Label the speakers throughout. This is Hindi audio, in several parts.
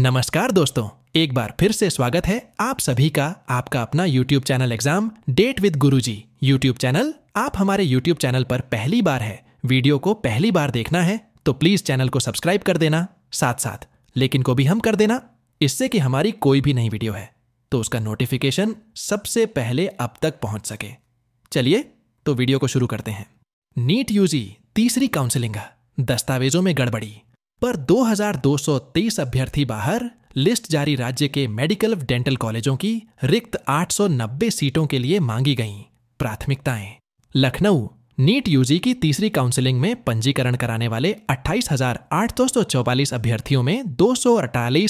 Speaker 1: नमस्कार दोस्तों एक बार फिर से स्वागत है आप सभी का आपका अपना YouTube channel exam date with Guruji YouTube channel आप हमारे YouTube चैनल पर पहली बार है वीडियो को पहली बार देखना है तो प्लीज चैनल को सब्सक्राइब कर देना साथ साथ लेकिन को भी हम कर देना इससे कि हमारी कोई भी नई वीडियो है तो उसका नोटिफिकेशन सबसे पहले अब तक पहुंच सके चलिए तो वीडियो को शुरू करते हैं नीट यूजी तीसरी काउंसिलिंग दस्तावेजों में गड़बड़ी पर 2,223 अभ्यर्थी बाहर लिस्ट जारी राज्य के मेडिकल डेंटल कॉलेजों की रिक्त 890 सीटों के लिए मांगी गई प्राथमिकताएं लखनऊ नीट यूजी की तीसरी काउंसलिंग में पंजीकरण कराने वाले 28,844 अभ्यर्थियों में दो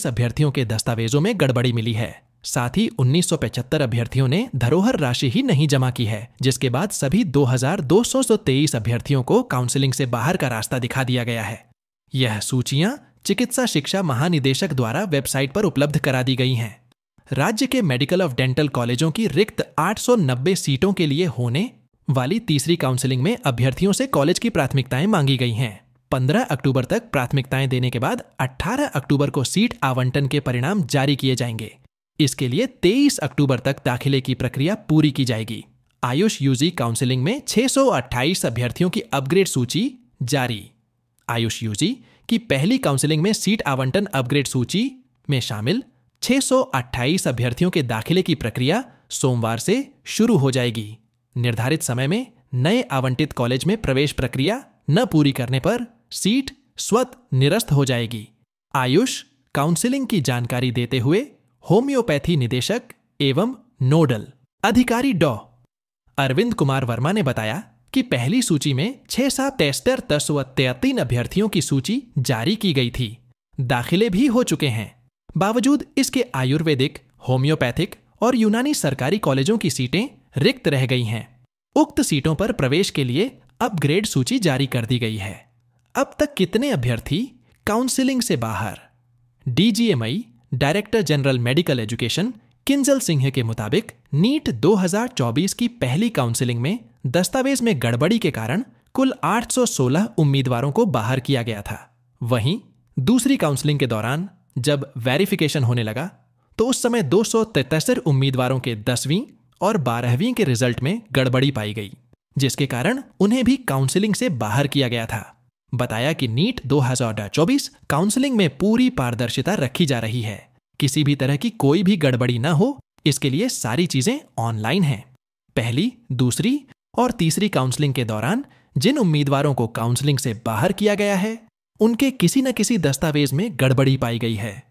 Speaker 1: अभ्यर्थियों के दस्तावेजों में गड़बड़ी मिली है साथ ही 1975 अभ्यर्थियों ने धरोहर राशि ही नहीं जमा की है जिसके बाद सभी 2,223 अभ्यर्थियों को काउंसलिंग से बाहर का रास्ता दिखा दिया गया है यह सूचियां चिकित्सा शिक्षा महानिदेशक द्वारा वेबसाइट पर उपलब्ध करा दी गई हैं राज्य के मेडिकल ऑफ डेंटल कॉलेजों की रिक्त 890 सीटों के लिए होने वाली तीसरी काउंसलिंग में अभ्यर्थियों से कॉलेज की प्राथमिकताएं मांगी गई हैं 15 अक्टूबर तक प्राथमिकताएं देने के बाद 18 अक्टूबर को सीट आवंटन के परिणाम जारी किए जाएंगे इसके लिए 23 अक्टूबर तक दाखिले की प्रक्रिया पूरी की जाएगी आयुष यूजी काउंसिलिंग में 628 अभ्यर्थियों की अपग्रेड सूची जारी आयुष यूजी की पहली काउंसलिंग में सीट आवंटन अपग्रेड सूची में शामिल 628 अभ्यर्थियों के दाखिले की प्रक्रिया सोमवार से शुरू हो जाएगी निर्धारित समय में नए आवंटित कॉलेज में प्रवेश प्रक्रिया न पूरी करने पर सीट स्वत निरस्त हो जाएगी आयुष काउंसलिंग की जानकारी देते हुए होम्योपैथी निदेशक एवं नोडल अधिकारी डॉ अरविंद कुमार वर्मा ने बताया कि पहली सूची में छह सात तेस्तर तस्व तैतीन अभ्यर्थियों की सूची जारी की गई थी दाखिले भी हो चुके हैं बावजूद इसके आयुर्वेदिक होम्योपैथिक और यूनानी सरकारी कॉलेजों की सीटें रिक्त रह गई हैं उक्त सीटों पर प्रवेश के लिए अपग्रेड सूची जारी कर दी गई है अब तक कितने अभ्यर्थी काउंसिलिंग से बाहर DGME director general medical education Kinjal Singh के मुताबिक नीट 2024 की पहली काउंसिलिंग में दस्तावेज में गड़बड़ी के कारण कुल 816 उम्मीदवारों को बाहर किया गया था वहीं दूसरी काउंसलिंग के दौरान जब वेरिफिकेशन होने लगा तो उस समय दो उम्मीदवारों के दसवीं और बारहवीं के रिजल्ट में गड़बड़ी पाई गई जिसके कारण उन्हें भी काउंसलिंग से बाहर किया गया था बताया कि नीट 2024 काउंसलिंग में पूरी पारदर्शिता रखी जा रही है किसी भी तरह की कोई भी गड़बड़ी ना हो इसके लिए सारी चीजें ऑनलाइन हैं पहली दूसरी और तीसरी काउंसलिंग के दौरान जिन उम्मीदवारों को काउंसलिंग से बाहर किया गया है उनके किसी न किसी दस्तावेज में गड़बड़ी पाई गई है